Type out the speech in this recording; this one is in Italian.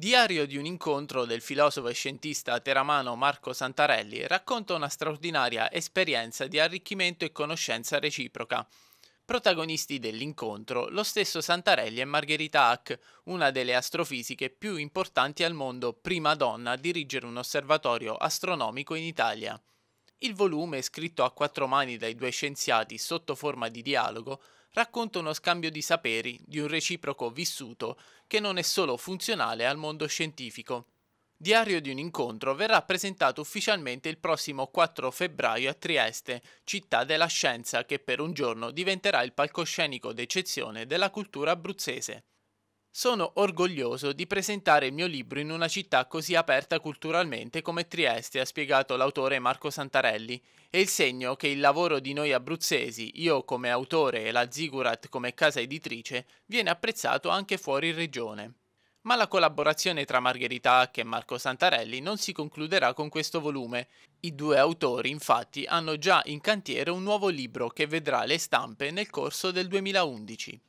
Diario di un incontro del filosofo e scientista teramano Marco Santarelli racconta una straordinaria esperienza di arricchimento e conoscenza reciproca. Protagonisti dell'incontro lo stesso Santarelli e Margherita Hack, una delle astrofisiche più importanti al mondo, prima donna a dirigere un osservatorio astronomico in Italia. Il volume, scritto a quattro mani dai due scienziati sotto forma di dialogo, racconta uno scambio di saperi, di un reciproco vissuto, che non è solo funzionale al mondo scientifico. Diario di un incontro verrà presentato ufficialmente il prossimo 4 febbraio a Trieste, città della scienza che per un giorno diventerà il palcoscenico d'eccezione della cultura abruzzese. Sono orgoglioso di presentare il mio libro in una città così aperta culturalmente come Trieste, ha spiegato l'autore Marco Santarelli, e il segno che il lavoro di noi abruzzesi, io come autore e la Zigurat come casa editrice, viene apprezzato anche fuori regione. Ma la collaborazione tra Margherita Hack e Marco Santarelli non si concluderà con questo volume. I due autori infatti hanno già in cantiere un nuovo libro che vedrà le stampe nel corso del 2011.